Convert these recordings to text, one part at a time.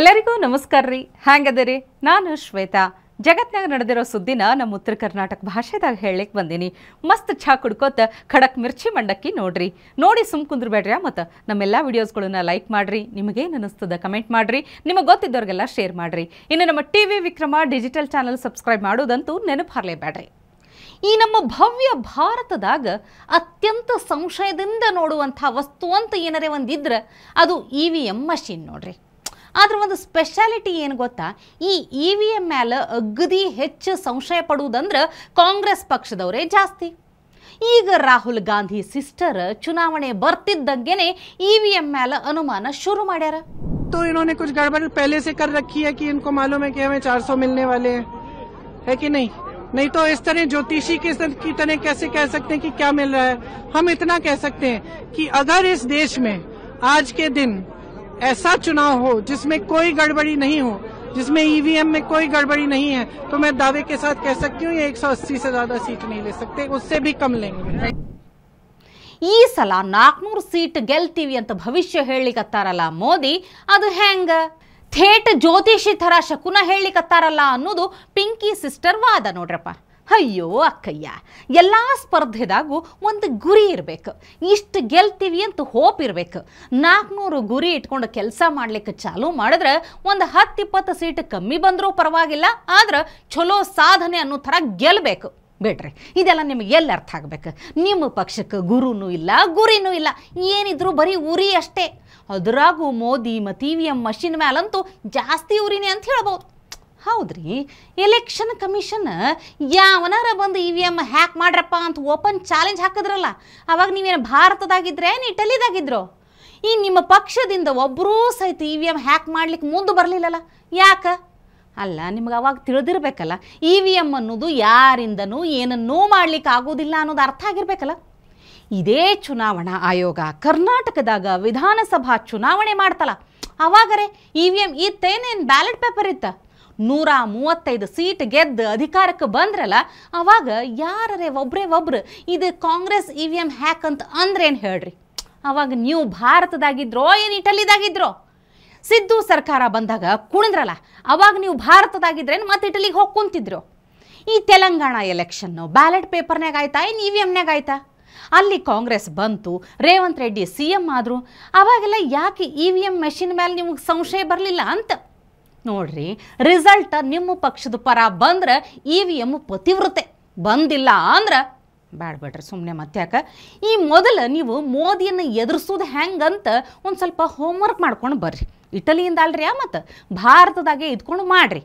ಎಲ್ಲರಿಗೂ ನಮಸ್ಕಾರ ರೀ ಹ್ಯಾಂಗದಿರಿ ನಾನು ಶ್ವೇತಾ ಜಗತ್ನಾಗ ನಡೆದಿರೋ ಸುದ್ದಿನ ನಮ್ಮ ಉತ್ತರ ಕರ್ನಾಟಕ ಭಾಷೆದಾಗ ಹೇಳಲಿಕ್ಕೆ ಬಂದಿನಿ ಮಸ್ತ್ ಛಾ ಕುಡ್ಕೋತ ಖಡಕ್ ಮಿರ್ಚಿ ಮಂಡಕ್ಕಿ ನೋಡ್ರಿ ನೋಡಿ ಸುಮ್ ಬೇಡ್ರಿ ಮತ್ತು ನಮ್ಮೆಲ್ಲ ವಿಡಿಯೋಸ್ಗಳನ್ನ ಲೈಕ್ ಮಾಡ್ರಿ ನಿಮಗೇನು ಅನಿಸ್ತದ ಕಮೆಂಟ್ ಮಾಡ್ರಿ ನಿಮಗೆ ಗೊತ್ತಿದ್ದವ್ರಿಗೆಲ್ಲ ಶೇರ್ ಮಾಡಿರಿ ಇನ್ನು ನಮ್ಮ T V Vikrama digital channel subscribe ಮಾಡೋದಂತೂ ಬೇಡ್ರಿ ಈ ನಮ್ಮ ಭವ್ಯ ಭಾರತದಾಗ ಅತ್ಯಂತ ಸಂಶಯದಿಂದ ನೋಡುವಂಥ ವಸ್ತು ಅಂತ ಏನಾರೇ ಒಂದಿದ್ರೆ ಅದು ಇ ವಿ ಎಮ್ ಮಷಿನ್ ನೋಡ್ರಿ स्पेशालिटी ऐन ಸ್ಪೆಷಾಲಿಟಿ ಏನು ಗೊತ್ತಾ ಈ ಇ ವಿ ಎಮ್ ಮ್ಯಾಲ ಅಗದಿ ಹೆಚ್ಚು ಸಂಶಯ ಪಡುವುದಂದ್ರೆ ಕಾಂಗ್ರೆಸ್ ಪಕ್ಷದವರೇ ಜಾಸ್ತಿ ಈಗ ರಾಹುಲ್ ಗಾಂಧಿ ಸಿಸ್ಟರ್ ಚುನಾವಣೆ e तो इन्होंने कुछ गड़बड़ पहले से कर रखी है कि इनको मालूम है कि हमें 400 मिलने वाले हैं है कि नहीं नहीं तो इस तरह ज्योतिषी के की तरह कैसे कह सकते हैं कि क्या मिल रहा है हम इतना कह सकते हैं कि अगर इस देश में आज के दिन ऐसा चुनाव हो जिसमें कोई गड़बड़ी नहीं हो जिसमें ईवीएम e में कोई गड़बड़ी नहीं है तो मैं दावे के साथ कह सकती हूँ ये 180 से ज्यादा सीट नहीं ले सकते उससे भी कम लेंगे सल नाकनूर सीट गेलती अंत भविष्य हेलिकार्ल मोदी अब हंग थेट ज्योतिषी तर शकुन हेलिकार्ल अ पिंकी सिस्टर वाद नोड्रपा ಅಯ್ಯೋ ಅಕ್ಕಯ್ಯ ಎಲ್ಲ ಸ್ಪರ್ಧೆದಾಗೂ ಒಂದು ಗುರಿ ಇರಬೇಕು ಇಷ್ಟು ಗೆಲ್ತೀವಿ ಅಂತ ಹೋಪ್ ಇರಬೇಕು ನಾಲ್ಕುನೂರು ಗುರಿ ಇಟ್ಕೊಂಡು ಕೆಲಸ ಮಾಡಲಿಕ್ಕೆ ಚಾಲೂ ಮಾಡಿದ್ರೆ ಒಂದು ಹತ್ತಿಪ್ಪತ್ತು ಸೀಟ್ ಕಮ್ಮಿ ಬಂದರೂ ಪರವಾಗಿಲ್ಲ ಆದ್ರೆ ಚಲೋ ಸಾಧನೆ ಅನ್ನೋ ಥರ ಗೆಲ್ಲಬೇಕು ಬಿಡ್ರಿ ಇದೆಲ್ಲ ನಿಮಗೆ ಎಲ್ಲಿ ಅರ್ಥ ಆಗಬೇಕು ನಿಮ್ಮ ಪಕ್ಷಕ್ಕೆ ಗುರುನೂ ಇಲ್ಲ ಗುರಿನೂ ಇಲ್ಲ ಏನಿದ್ರೂ ಬರೀ ಉರಿ ಅಷ್ಟೇ ಅದರಾಗೂ ಮೋದಿ ಮತ್ತು ವಿ ಎಮ್ ಮಷಿನ್ ಮ್ಯಾಲಂತೂ ಜಾಸ್ತಿ ಉರಿನೇ ಅಂತ ಹೇಳ್ಬೋದು ಹೌದ್ರಿ ಎಲೆಕ್ಷನ್ ಕಮಿಷನ್ ಯಾವನಾರ ಬಂದು ಇ ವಿ ಎಮ್ ಹ್ಯಾಕ್ ಮಾಡ್ರಪ್ಪ ಅಂತ ಓಪನ್ ಚಾಲೆಂಜ್ ಹಾಕಿದ್ರಲ್ಲ ಅವಾಗ ನೀವೇನು ಭಾರತದಾಗಿದ್ರೆ ಏನು ಇಟಲಿದಾಗಿದ್ರು ಈ ನಿಮ್ಮ ಪಕ್ಷದಿಂದ ಒಬ್ಬರೂ ಸಹಿತ E e V M hack ಮಾಡ್ಲಿಕ್ಕೆ ಮುಂದೆ ಬರಲಿಲ್ಲಲ್ಲ ಯಾಕೆ ಅಲ್ಲ ನಿಮ್ಗೆ ಅವಾಗ ತಿಳಿದಿರ್ಬೇಕಲ್ಲ ಇ ವಿ ಎಮ್ ಅನ್ನೋದು ಯಾರಿಂದನೂ ಏನನ್ನೂ ಮಾಡ್ಲಿಕ್ಕೆ ಆಗೋದಿಲ್ಲ ಅನ್ನೋದು ಅರ್ಥ ಆಗಿರ್ಬೇಕಲ್ಲ ಇದೇ ಚುನಾವಣಾ ಆಯೋಗ ಕರ್ನಾಟಕದಾಗ ವಿಧಾನಸಭಾ ಚುನಾವಣೆ ಮಾಡ್ತಲ್ಲ ಅವಾಗರೆ ಇ ವಿ ಎಮ್ ಇತ್ತೇನೇನು ಬ್ಯಾಲೆಟ್ ಪೇಪರ್ ಇತ್ತ ನೂರ ಮೂವತ್ತೈದು ಸೀಟ್ ಗೆದ್ದು ಅಧಿಕಾರಕ್ಕೆ ಬಂದ್ರಲ್ಲ ಅವಾಗ ಯಾರರೇ ಒಬ್ರೇ ಒಬ್ರು ಇದು Congress E V M hack ಅಂತ ಅಂದ್ರೇನು ಹೇಳ್ರಿ ಅವಾಗ ನೀವು ಭಾರತದಾಗಿದ್ರೋ ಏನು ಇಟಲಿದಾಗಿದ್ರೋ ಸಿದ್ದು ಸರ್ಕಾರ ಬಂದಾಗ ಕುಣಿದ್ರಲ್ಲ ಅವಾಗ ನೀವು ಭಾರತದಾಗಿದ್ರೇನು ಮತ್ತೆ ಇಟಲಿಗೆ ಹೋಗಿ ಕುಂತಿದ್ರು ಈ ತೆಲಂಗಾಣ ಎಲೆಕ್ಷನ್ನು ಬ್ಯಾಲೆಟ್ ಪೇಪರ್ನಾಗ ಆಯ್ತಾ ಏನು ಇ ವಿ ಎಮ್ನಾಗ ಆಯ್ತಾ ಅಲ್ಲಿ ಕಾಂಗ್ರೆಸ್ ಬಂತು ರೇವಂತ್ ರೆಡ್ಡಿ ಸಿ ಎಮ್ ಆದರು ಅವಾಗೆಲ್ಲ ಯಾಕೆ ಇ ವಿ ಎಮ್ ಮೆಷಿನ್ ಮೇಲೆ ನಿಮಗೆ ಸಂಶಯ ಬರಲಿಲ್ಲ ಅಂತ ನೋಡ್ರಿ ರಿಸಲ್ಟ್ ನಿಮ್ಮ ಪಕ್ಷದ ಪರ ಬಂದ್ರೆ ಇ ವಿ ಎಮ್ ಪತಿವ್ರತೆ ಬಂದಿಲ್ಲ ಅಂದ್ರೆ ಬ್ಯಾಡ ಬೇಡ್ರಿ ಸುಮ್ಮನೆ ಮತ್ತ್ಯಾಕೆ ಈ ಮೊದಲು ನೀವು ಮೋದಿಯನ್ನು ಎದುರಿಸೋದು ಹೆಂಗಂತ ಒಂದು ಸ್ವಲ್ಪ ಹೋಮ್ವರ್ಕ್ ಮಾಡ್ಕೊಂಡು ಬರ್ರಿ ಇಟಲಿಯಿಂದ ಅಲ್ರಿ ಆ ಮತ್ತು ಭಾರತದಾಗೆ ಇದ್ಕೊಂಡು ಮಾಡ್ರಿ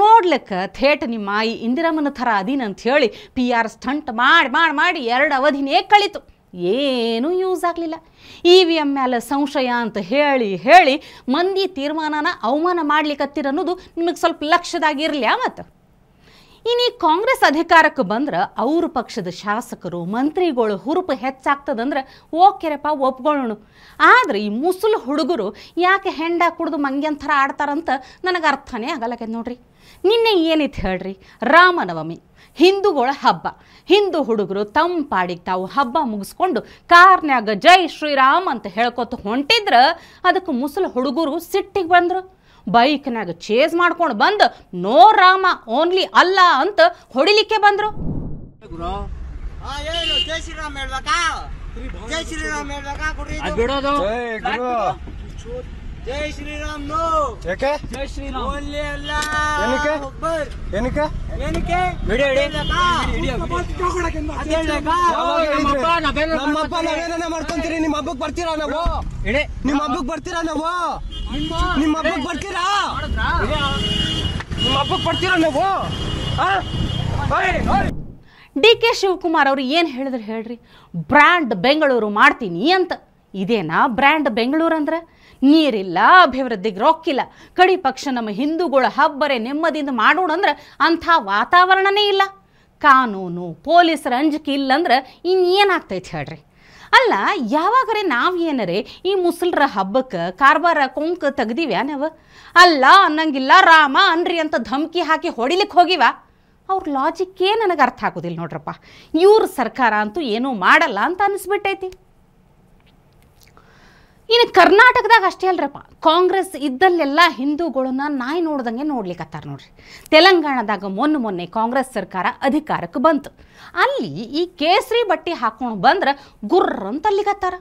ನೋಡ್ಲಿಕ್ಕೆ ಥೇಟ್ ನಿಮ್ಮ ಈ ಇಂದಿರಮ್ಮನ ಥರ ಅದೀನಂತ ಹೇಳಿ ಪಿ ಆರ್ ಸ್ಟಂಟ್ ಮಾಡಿ ಮಾಡಿ ಮಾಡಿ ಎರಡು ಅವಧಿನೇ ಕಳಿತು ಏನೂ ಯೂಸ್ ಆಗಲಿಲ್ಲ ಇ e ವಿ ಎಮ್ ಮ್ಯಾಲೆ ಸಂಶಯ ಅಂತ ಹೇಳಿ ಹೇಳಿ ಮಂದಿ ತೀರ್ಮಾನನ ಅವಮಾನ ಹತ್ತಿರ ಅನ್ನೋದು ನಿಮಗೆ ಸ್ವಲ್ಪ ಲಕ್ಷದಾಗಿರಲಿ ಆ ಮತ್ತು ಇನ್ನು ಕಾಂಗ್ರೆಸ್ ಅಧಿಕಾರಕ್ಕೆ ಬಂದ್ರೆ ಅವ್ರ ಪಕ್ಷದ ಶಾಸಕರು ಮಂತ್ರಿಗಳು ಹುರುಪು ಹೆಚ್ಚಾಗ್ತದಂದ್ರೆ ಓಕೆರಪ್ಪ ಒಪ್ಕೊಳ್ಳೋಣ ಆದ್ರೆ ಈ ಮುಸುಲ್ ಹುಡುಗರು ಯಾಕೆ ಹೆಂಡ ಕುಡಿದು ಮಂಗ್ಯಂಥರ ಆಡ್ತಾರಂತ ನನಗೆ ಅರ್ಥನೇ ಆಗಲ್ಲಕ್ಕೆ ನೋಡ್ರಿ ನಿನ್ನೆ ಏನಿತ್ತು ಹೇಳ್ರಿ ರಾಮನವಮಿ ಹಿಂದೂಗಳ ಹಬ್ಬ ಹಿಂದೂ ಹುಡುಗರು ತಂಪಾಡಿಗೆ ತಾವು ಹಬ್ಬ ಮುಗಿಸ್ಕೊಂಡು ಕಾರ್ನ್ಯಾಗ ಜೈ ಶ್ರೀರಾಮ್ ಅಂತ ಹೇಳ್ಕೊತ ಹೊಂಟಿದ್ರೆ ಅದಕ್ಕೆ ಮುಸಲು ಹುಡುಗರು ಸಿಟ್ಟಿಗೆ ಬಂದರು ಬೈಕ್ನಾಗ ಚೇಸ್ ಮಾಡ್ಕೊಂಡು ಬಂದು ನೋ ರಾಮ ಓನ್ಲಿ ಅಲ್ಲ ಅಂತ ಹೊಡಿಲಿಕ್ಕೆ ಬಂದರು ಜೈ ಶ್ರೀರಾಮ್ ಜೈ ಶ್ರೀರಾಮ್ ಮಾಡ್ಕೊಂತೀರಿ ನಿಮ್ಮ ಹಬ್ಬಕ್ಕೆ ಬರ್ತೀರಾ ನಾವು ಬರ್ತೀರಾ ನಾವು ನಿಮ್ಮ ಹಬ್ಬಕ್ ಬರ್ತೀರಾ ನಿಮ್ಮ ಹಬ್ಬಕ್ ಬರ್ತೀರಾ ನೀವು ಡಿ ಕೆ ಶಿವಕುಮಾರ್ ಅವರು ಏನು ಹೇಳಿದ್ರು ಹೇಳ್ರಿ ಬ್ರ್ಯಾಂಡ್ ಬೆಂಗಳೂರು ಮಾಡ್ತೀನಿ ಅಂತ ಇದೇನಾ ಬ್ರ್ಯಾಂಡ್ ಬೆಂಗಳೂರು ಅಂದ್ರೆ ನೀರಿಲ್ಲ ಅಭಿವೃದ್ಧಿಗೆ ರೊಕ್ಕಿಲ್ಲ ಕಡಿ ಪಕ್ಷ ನಮ್ಮ ಹಿಂದೂಗಳ ಹಬ್ಬರೇ ನೆಮ್ಮದಿಯಿಂದ ಮಾಡೋಣ ಅಂದ್ರೆ ಅಂಥ ವಾತಾವರಣನೇ ಇಲ್ಲ ಕಾನೂನು ಪೊಲೀಸರ ಅಂಜಿಕೆ ಇಲ್ಲಂದ್ರೆ ಇನ್ನೇನಾಗ್ತೈತೆ ಹೇಳ್ರಿ ಅಲ್ಲ ಯಾವಾಗರೆ ನಾವು ಏನರೆ ಈ ಮುಸಲ್ರ ಹಬ್ಬಕ್ಕೆ ಕಾರ್ಬಾರ ಕೊಂಕ ತೆಗ್ದಿವ್ಯಾ ನಾವು ಅಲ್ಲ ಅನ್ನಂಗಿಲ್ಲ ರಾಮ ಅನ್ರಿ ಅಂತ ಧಮಕಿ ಹಾಕಿ ಹೊಡಿಲಿಕ್ಕೆ ಹೋಗಿವ ಅವ್ರ ಲಾಜಿಕ್ಕೇ ನನಗೆ ಅರ್ಥ ಆಗೋದಿಲ್ಲ ನೋಡ್ರಪ್ಪ ಇವ್ರ ಸರ್ಕಾರ ಅಂತೂ ಏನೂ ಮಾಡಲ್ಲ ಅಂತ ಅನಿಸ್ಬಿಟ್ಟೈತಿ ಇನ್ನು ಕರ್ನಾಟಕದಾಗ ಅಷ್ಟೇ ಅಲ್ರಪ್ಪ ಕಾಂಗ್ರೆಸ್ ಇದ್ದಲ್ಲೆಲ್ಲ ಹಿಂದೂಗಳನ್ನ ನಾಯಿ ನೋಡ್ದಂಗೆ ನೋಡ್ಲಿಕ್ಕತ್ತಾರ ನೋಡ್ರಿ ತೆಲಂಗಾಣದಾಗ ಮೊನ್ನೆ ಮೊನ್ನೆ ಕಾಂಗ್ರೆಸ್ ಸರ್ಕಾರ ಅಧಿಕಾರಕ್ಕೆ ಬಂತು ಅಲ್ಲಿ ಈ ಕೇಸರಿ ಬಟ್ಟೆ ಹಾಕೊಂಡು ಬಂದ್ರೆ ಗುರ್ರಂತ ಅಲ್ಲಿಗತ್ತಾರ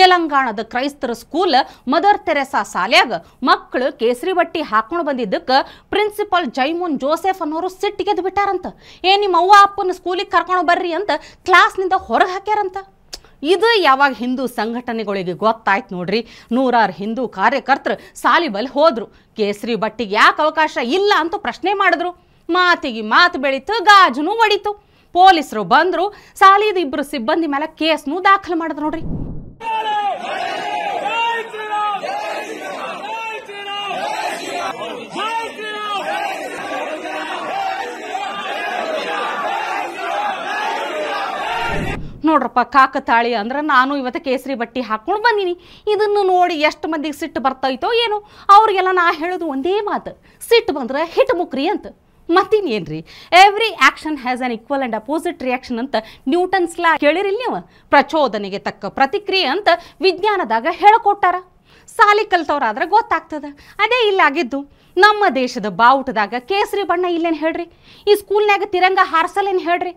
ತೆಲಂಗಾಣದ ಕ್ರೈಸ್ತರ ಸ್ಕೂಲ್ ಮದರ್ ತೆರೆಸಾ ಸಾಲ್ಯಾಗ ಮಕ್ಕಳು ಕೇಸರಿ ಬಟ್ಟಿ ಹಾಕೊಂಡು ಬಂದಿದ್ದಕ್ಕೆ ಪ್ರಿನ್ಸಿಪಾಲ್ ಜೈಮೋನ್ ಜೋಸೆಫ್ ಅನ್ನೋರು ಸಿಟ್ಟಿಗೆದ್ದು ಬಿಟ್ಟಾರಂತ ಏ ನಿಮ್ಮ ಅವ್ವ ಅಪ್ಪನ ಸ್ಕೂಲಿಗೆ ಕರ್ಕೊಂಡು ಬರ್ರಿ ಅಂತ ಕ್ಲಾಸ್ನಿಂದ ಹೊರಗೆ ಹಾಕ್ಯಾರಂತ ಇದು ಯಾವಾಗ ಹಿಂದೂ ಸಂಘಟನೆಗಳಿಗೆ ಗೊತ್ತಾಯ್ತು ನೋಡ್ರಿ ನೂರಾರು ಹಿಂದೂ ಕಾರ್ಯಕರ್ತರು ಸಾಲಿಬಲ್ ಹೋದ್ರು ಕೇಸರಿ ಬಟ್ಟಿಗೆ ಯಾಕೆ ಅವಕಾಶ ಇಲ್ಲ ಅಂತ ಪ್ರಶ್ನೆ ಮಾಡಿದ್ರು ಮಾತಿಗೆ ಮಾತು ಬೆಳೀತು ಗಾಜುನೂ ಒಡಿತು ಪೊಲೀಸರು ಬಂದರು ಸಾಲಿದ ಇಬ್ಬರು ಸಿಬ್ಬಂದಿ ಮೇಲೆ ಕೇಸ್ನೂ ದಾಖಲು ಮಾಡಿದ್ರು ನೋಡ್ರಿ ನೋಡ್ರಪ್ಪ ಕಾಕತಾಳಿ ಅಂದ್ರೆ ನಾನು ಇವತ್ತು ಕೇಸರಿ ಬಟ್ಟೆ ಹಾಕ್ಕೊಂಡು ಬಂದೀನಿ ಇದನ್ನು ನೋಡಿ ಎಷ್ಟು ಮಂದಿಗೆ ಸಿಟ್ಟು ಬರ್ತೈತೋ ಏನು ಅವ್ರಿಗೆಲ್ಲ ನಾ ಹೇಳೋದು ಒಂದೇ ಮಾತು ಸಿಟ್ಟು ಬಂದ್ರೆ ಹಿಟ್ಟು ಮುಕ್ರಿ ಅಂತ ಮತ್ತಿನ್ನೇನು ಏನ್ರಿ every action has an equal and opposite reaction ಅಂತ ನ್ಯೂಟನ್ಸ್ ಲಾ ಕೇಳಿರಿಲ್ಲ ನೀವು ಪ್ರಚೋದನೆಗೆ ತಕ್ಕ ಪ್ರತಿಕ್ರಿಯೆ ಅಂತ ವಿಜ್ಞಾನದಾಗ ಹೇಳ್ಕೊಟ್ಟಾರ ಸಾಲಿ ಕಲ್ತವ್ರಾದ್ರೆ ಗೊತ್ತಾಗ್ತದೆ ಅದೇ ಇಲ್ಲಾಗಿದ್ದು ನಮ್ಮ ದೇಶದ ಬಾವುಟದಾಗ ಕೇಸರಿ ಬಣ್ಣ ಇಲ್ಲೇನು ಹೇಳ್ರಿ ಈ ಸ್ಕೂಲ್ನಾಗ ತಿರಂಗ ಹಾರಿಸಲೇನು ಹೇಳ್ರಿ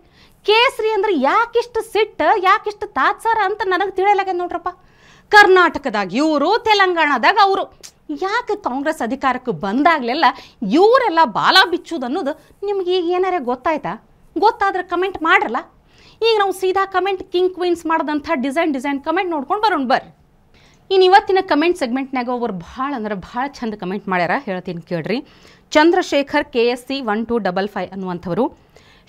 ಕೇಸರಿ ಅಂದ್ರೆ ಯಾಕಿಷ್ಟು ಸಿಟ್ಟು ಯಾಕಿಷ್ಟು ತಾತ್ಸಾರ ಅಂತ ನನಗೆ ತಿಳಿಯಲಾಗ ನೋಡ್ರಪ್ಪ ಕರ್ನಾಟಕದಾಗ ಇವರು ತೆಲಂಗಾಣದಾಗ ಅವರು ಯಾಕೆ ಕಾಂಗ್ರೆಸ್ ಅಧಿಕಾರಕ್ಕೆ ಬಂದಾಗಲೆಲ್ಲ ಇವರೆಲ್ಲ ಬಾಲ ಬಿಚ್ಚುದು ಅನ್ನೋದು ನಿಮ್ಗೆ ಈಗ ಏನಾರೇ ಗೊತ್ತಾಯ್ತಾ ಗೊತ್ತಾದ್ರೆ ಕಮೆಂಟ್ ಮಾಡ್ರಲ್ಲ ಈಗ ನಾವು ಸೀದಾ ಕಮೆಂಟ್ ಕಿಂಗ್ ಕ್ವೀನ್ಸ್ ಮಾಡಿದಂಥ ಡಿಸೈನ್ ಡಿಸೈನ್ ಕಮೆಂಟ್ ನೋಡ್ಕೊಂಡು ಬರೋಣ ಬರ್ರಿ ಇನ್ನು ಇವತ್ತಿನ ಕಮೆಂಟ್ ಸೆಗ್ಮೆಂಟ್ನಾಗ ಒಬ್ಬರು ಭಾಳ ಅಂದ್ರೆ ಭಾಳ ಚಂದ ಕಮೆಂಟ್ ಮಾಡ್ಯಾರ ಹೇಳ್ತೀನಿ ಕೇಳ್ರಿ Chandrashekhar K S C one two double five ಅನ್ನುವಂಥವರು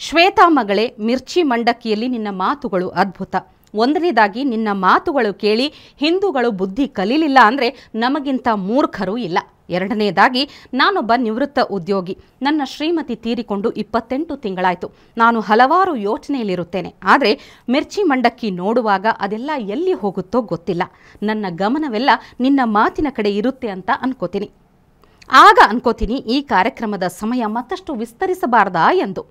ಶ್ವೇತಾ ಮಗಳೇ ಮಿರ್ಚಿ ಮಂಡಕ್ಕಿಯಲ್ಲಿ ನಿನ್ನ ಮಾತುಗಳು ಅದ್ಭುತ ಒಂದನೇದಾಗಿ ನಿನ್ನ ಮಾತುಗಳು ಕೇಳಿ ಹಿಂದೂಗಳು ಬುದ್ಧಿ ಕಲೀಲಿಲ್ಲ ಅಂದರೆ ನಮಗಿಂತ ಮೂರ್ಖರು ಇಲ್ಲ ಎರಡನೇದಾಗಿ ನಾನೊಬ್ಬ ನಿವೃತ್ತ ಉದ್ಯೋಗಿ ನನ್ನ ಶ್ರೀಮತಿ ತೀರಿಕೊಂಡು ಇಪ್ಪತ್ತೆಂಟು ತಿಂಗಳಾಯಿತು ನಾನು ಹಲವಾರು ಯೋಚನೆಯಲ್ಲಿರುತ್ತೇನೆ ಆದರೆ ಮಿರ್ಚಿ ಮಂಡಕ್ಕಿ ನೋಡುವಾಗ ಅದೆಲ್ಲ ಎಲ್ಲಿ ಹೋಗುತ್ತೋ ಗೊತ್ತಿಲ್ಲ ನನ್ನ ಗಮನವೆಲ್ಲ ನಿನ್ನ ಮಾತಿನ ಕಡೆ ಇರುತ್ತೆ ಅಂತ ಅನ್ಕೋತೀನಿ ಆಗ ಅನ್ಕೋತೀನಿ ಈ ಕಾರ್ಯಕ್ರಮದ ಸಮಯ ಮತ್ತಷ್ಟು ವಿಸ್ತರಿಸಬಾರ್ದಾ ಎಂದು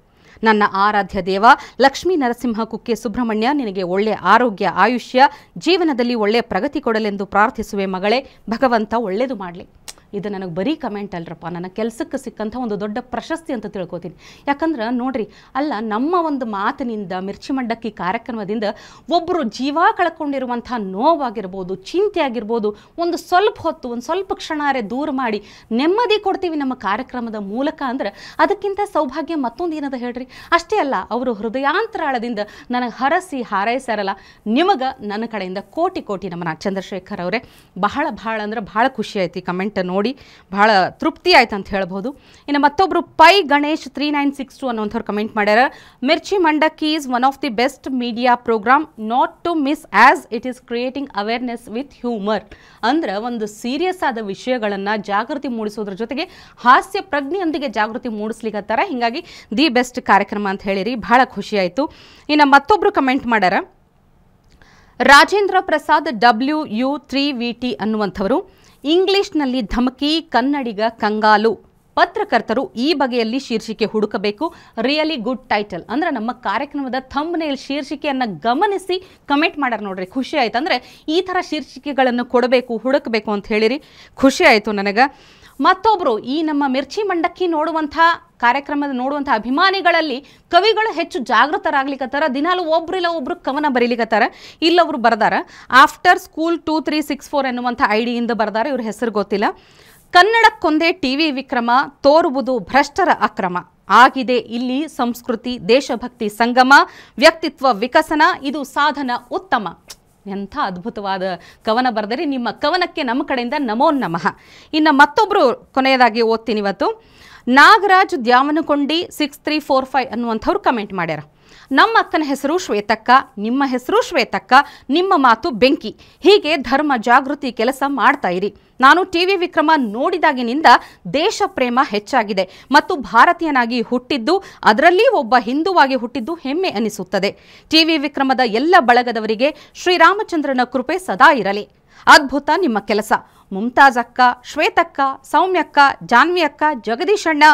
ನನ್ನ ಆರಾಧ್ಯ ದೇವ ಲಕ್ಷ್ಮೀ ನರಸಿಂಹ ಕುಕ್ಕೆ ಸುಬ್ರಹ್ಮಣ್ಯ ನಿನಗೆ ಒಳ್ಳೆ ಆರೋಗ್ಯ ಆಯುಷ್ಯ ಜೀವನದಲ್ಲಿ ಒಳ್ಳೆ ಪ್ರಗತಿ ಕೊಡಲೆಂದು ಪ್ರಾರ್ಥಿಸುವೆ ಮಗಳೇ ಭಗವಂತ ಒಳ್ಳೆಯದು ಮಾಡಲಿ ಇದು ನನಗೆ ಬರೀ ಕಮೆಂಟ್ ಅಲ್ರಪ್ಪ ನನ್ನ ಕೆಲಸಕ್ಕೆ ಸಿಕ್ಕಂಥ ಒಂದು ದೊಡ್ಡ ಪ್ರಶಸ್ತಿ ಅಂತ ತಿಳ್ಕೊತೀನಿ ಯಾಕಂದ್ರೆ ನೋಡ್ರಿ ಅಲ್ಲ ನಮ್ಮ ಒಂದು ಮಾತಿನಿಂದ ಮಿರ್ಚಿ ಮಂಡಕ್ಕಿ ಕಾರ್ಯಕ್ರಮದಿಂದ ಒಬ್ಬರು ಜೀವ ಕಳ್ಕೊಂಡಿರುವಂಥ ನೋವಾಗಿರ್ಬೋದು ಚಿಂತೆ ಆಗಿರ್ಬೋದು ಒಂದು ಸ್ವಲ್ಪ ಹೊತ್ತು ಒಂದು ಸ್ವಲ್ಪ ಕ್ಷಣಾರೆ ದೂರ ಮಾಡಿ ನೆಮ್ಮದಿ ಕೊಡ್ತೀವಿ ನಮ್ಮ ಕಾರ್ಯಕ್ರಮದ ಮೂಲಕ ಅಂದ್ರೆ ಅದಕ್ಕಿಂತ ಸೌಭಾಗ್ಯ ಮತ್ತೊಂದು ಏನದ ಹೇಳ್ರಿ ಅಷ್ಟೇ ಅಲ್ಲ ಅವರು ಹೃದಯಾಂತರಾಳದಿಂದ ನನಗೆ ಹರಸಿ ಹಾರೈಸಾರಲ್ಲ ನಿಮಗೆ ನನ್ನ ಕಡೆಯಿಂದ ಕೋಟಿ ಕೋಟಿ ನಮ್ಮ ಚಂದ್ರಶೇಖರ್ ಅವರೇ ಬಹಳ ಬಹಳ ಅಂದ್ರೆ ಬಹಳ ಖುಷಿ ಆಯ್ತು ಕಮೆಂಟ್ ನೋಡಿ ನೋಡಿ ಬಹಳ ತೃಪ್ತಿ ಆಯ್ತು ಅಂತ ಹೇಳ್ಬೋದು ಇನ್ನು ಮತ್ತೊಬ್ಬರು Pai Ganesh three nine six two ಅನ್ನೋಂಥವ್ರು ಕಮೆಂಟ್ ಮಾಡ್ಯಾರ Mirchi Mandakki is one of the best media programme not to miss as it is creating awareness with humour ಅಂದ್ರೆ ಒಂದು ಸೀರಿಯಸ್ ಆದ ವಿಷಯಗಳನ್ನ ಜಾಗೃತಿ ಮೂಡಿಸೋದ್ರ ಜೊತೆಗೆ ಹಾಸ್ಯ ಪ್ರಜ್ಞೆಯೊಂದಿಗೆ ಜಾಗೃತಿ ಮೂಡಿಸ್ಲಿಕ್ಕತ್ತಾರ ಹಿಂಗಾಗಿ ದಿ ಬೆಸ್ಟ್ ಕಾರ್ಯಕ್ರಮ ಅಂತ ಹೇಳಿರಿ ಬಹಳ ಖುಷಿ ಆಯ್ತು ಇನ್ನು ಮತ್ತೊಬ್ಬರು ಕಮೆಂಟ್ ಮಾಡ್ಯಾರ Rajendra Prasad W U three V T ಅನ್ನುವಂಥವರು ಇಂಗ್ಲಿಷ್ನಲ್ಲಿ ಧಮಕಿ ಕನ್ನಡಿಗ ಕಂಗಾಲು ಪತ್ರಕರ್ತರು ಈ ಬಗೆಯಲ್ಲಿ ಶೀರ್ಷಿಕೆ ಹುಡುಕಬೇಕು ರಿಯಲಿ ಗುಡ್ ಟೈಟಲ್ ಅಂದರೆ ನಮ್ಮ ಕಾರ್ಯಕ್ರಮದ ಥಂಬ್ನೆಯಲ್ಲಿ ಶೀರ್ಷಿಕೆಯನ್ನು ಗಮನಿಸಿ ಕಮೆಂಟ್ ಮಾಡ್ಯಾರ ನೋಡ್ರಿ ಖುಷಿ ಆಯ್ತು ಅಂದರೆ ಈ ಥರ ಶೀರ್ಷಿಕೆಗಳನ್ನು ಕೊಡಬೇಕು ಹುಡುಕಬೇಕು ಅಂತ ಹೇಳಿರಿ ಖುಷಿ ಆಯಿತು ನನಗೆ ಮತ್ತೊಬ್ರು ಈ ನಮ್ಮ ಮಿರ್ಚಿ ಮಂಡಕ್ಕಿ ನೋಡುವಂಥ ಕಾರ್ಯಕ್ರಮದ ನೋಡುವಂಥ ಅಭಿಮಾನಿಗಳಲ್ಲಿ ಕವಿಗಳು ಹೆಚ್ಚು ಜಾಗೃತರಾಗ್ಲಿಕ್ಕತ್ತಾರ ದಿನಾಲು ಒಬ್ರಿಲ್ಲ ಒಬ್ರು ಕವನ ಬರೀಲಿಕ್ಕತ್ತಾರ ಇಲ್ಲೊಬ್ರು ಬರ್ದಾರ after school two three six four ಎನ್ನುವಂಥ ಐಡಿಯಿಂದ ಡಿಯಿಂದ ಬರ್ದಾರ ಇವ್ರ ಹೆಸರು ಗೊತ್ತಿಲ್ಲ ಕನ್ನಡಕ್ಕೊಂದೇ ಟಿ ವಿ ವಿಕ್ರಮ ತೋರುವುದು ಭ್ರಷ್ಟರ ಅಕ್ರಮ ಆಗಿದೆ ಇಲ್ಲಿ ಸಂಸ್ಕೃತಿ ದೇಶಭಕ್ತಿ ಸಂಗಮ ವ್ಯಕ್ತಿತ್ವ ವಿಕಸನ ಇದು ಸಾಧನ ಉತ್ತಮ ಎಂಥ ಅದ್ಭುತವಾದ ಕವನ ಬರೆದರೆ ನಿಮ್ಮ ಕವನಕ್ಕೆ ನಮ್ಮ ಕಡೆಯಿಂದ ನಮೋ ನಮಃ ಇನ್ನು ಮತ್ತೊಬ್ಬರು ಕೊನೆಯದಾಗಿ ಓದ್ತೀನಿ ಇವತ್ತು Nagaraj Dyavanakondi six three four five ಅನ್ನುವಂಥವ್ರು ಕಮೆಂಟ್ ಮಾಡ್ಯಾರ ನಮ್ಮ ಅಕ್ಕನ ಹೆಸರು ಶ್ವೇತಕ್ಕ ನಿಮ್ಮ ಹೆಸರು ಶ್ವೇತಕ್ಕ ನಿಮ್ಮ ಮಾತು ಬೆಂಕಿ ಹೀಗೆ ಧರ್ಮ ಜಾಗೃತಿ ಕೆಲಸ ಮಾಡ್ತಾ ಇರಿ ನಾನು ಟಿ ವಿ ವಿಕ್ರಮ ನೋಡಿದಾಗಿನಿಂದ ದೇಶ ಪ್ರೇಮ ಹೆಚ್ಚಾಗಿದೆ ಮತ್ತು ಭಾರತೀಯನಾಗಿ ಹುಟ್ಟಿದ್ದು ಅದರಲ್ಲಿ ಒಬ್ಬ ಹಿಂದುವಾಗಿ ಹುಟ್ಟಿದ್ದು ಹೆಮ್ಮೆ ಅನಿಸುತ್ತದೆ ಟಿ ವಿ ವಿಕ್ರಮದ ಎಲ್ಲ ಬಳಗದವರಿಗೆ ಶ್ರೀರಾಮಚಂದ್ರನ ಕೃಪೆ ಸದಾ ಇರಲಿ ಅದ್ಭುತ ನಿಮ್ಮ ಕೆಲಸ ಮುಮ್ತಾಜ್ ಅಕ್ಕ ಶ್ವೇತಕ್ಕ ಸೌಮ್ಯಕ್ಕ ಜಾನ್ವಿ ಅಕ್ಕ ಜಗದೀಶ್ ಅಣ್ಣ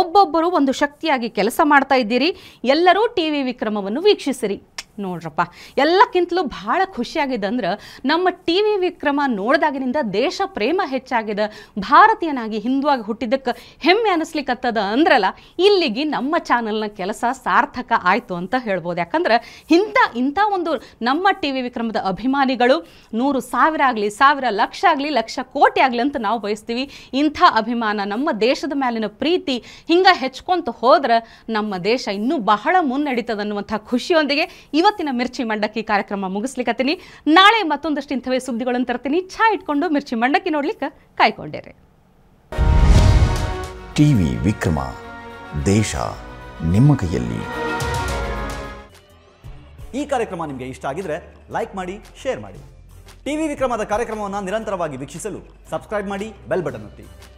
ಒಬ್ಬೊಬ್ಬರು ಒಂದು ಶಕ್ತಿಯಾಗಿ ಕೆಲಸ ಮಾಡ್ತಾ ಇದ್ದೀರಿ ಎಲ್ಲರೂ ಟಿ ವಿ ವಿಕ್ರಮವನ್ನು ವೀಕ್ಷಿಸಿರಿ ನೋಡ್ರಪ್ಪ ಎಲ್ಲಕ್ಕಿಂತಲೂ ಭಾಳ ಖುಷಿಯಾಗಿದ್ದಂದ್ರೆ ನಮ್ಮ ಟಿ ವಿ ವಿಕ್ರಮ ನೋಡಿದಾಗಿನಿಂದ ದೇಶ ಪ್ರೇಮ ಹೆಚ್ಚಾಗಿದೆ ಭಾರತೀಯನಾಗಿ ಹಿಂದುವಾಗಿ ಹುಟ್ಟಿದ್ದಕ್ಕೆ ಹೆಮ್ಮೆ ಅನಿಸ್ಲಿಕ್ಕತ್ತದ ಅಂದ್ರಲ್ಲ ಇಲ್ಲಿಗೆ ನಮ್ಮ ಚಾನಲ್ನ ಕೆಲಸ ಸಾರ್ಥಕ ಆಯಿತು ಅಂತ ಹೇಳ್ಬೋದು ಯಾಕಂದ್ರೆ ಇಂಥ ಇಂಥ ಒಂದು ನಮ್ಮ ಟಿ ವಿ ವಿಕ್ರಮದ ಅಭಿಮಾನಿಗಳು ನೂರು ಸಾವಿರ ಆಗಲಿ ಸಾವಿರ ಲಕ್ಷ ಆಗಲಿ ಲಕ್ಷ ಕೋಟಿ ಆಗಲಿ ಅಂತ ನಾವು ಬಯಸ್ತೀವಿ ಇಂಥ ಅಭಿಮಾನ ನಮ್ಮ ದೇಶದ ಮೇಲಿನ ಪ್ರೀತಿ ಹಿಂಗೆ ಹೆಚ್ಕೊಂತ ಹೋದ್ರೆ ನಮ್ಮ ದೇಶ ಇನ್ನೂ ಬಹಳ ಮುನ್ನಡೀತದನ್ನುವಂಥ ಖುಷಿಯೊಂದಿಗೆ ಇವ ಇವತ್ತಿನ ಮಿರ್ಚಿ ಮಂಡಕ್ಕಿ ಕಾರ್ಯಕ್ರಮ ಮುಗಿಸ್ಲಿಕ್ಕತ್ತೀನಿ ನಾಳೆ ಮತ್ತೊಂದಷ್ಟು ಇಂಥವೇ ಸುದ್ದಿಗಳನ್ನು ತರ್ತೀನಿ ಛಾ ಇಟ್ಕೊಂಡು ಮಿರ್ಚಿ ಮಂಡಕ್ಕಿ ನೋಡ್ಲಿಕ್ಕೆ ಕಾಯ್ಕೊಂಡೇರಿ ಟಿವಿ ವಿಕ್ರಮ ದೇಶ ನಿಮ್ಮ ಕೈಯಲ್ಲಿ ಈ ಕಾರ್ಯಕ್ರಮ ನಿಮಗೆ ಇಷ್ಟ ಆಗಿದ್ರೆ ಲೈಕ್ ಮಾಡಿ ಶೇರ್ ಮಾಡಿ ಟಿವಿ ವಿಕ್ರಮದ ಕಾರ್ಯಕ್ರಮವನ್ನು ನಿರಂತರವಾಗಿ ವೀಕ್ಷಿಸಲು ಸಬ್ಸ್ಕ್ರೈಬ್ ಮಾಡಿ ಬೆಲ್ ಬಟನ್ ಒತ್ತಿ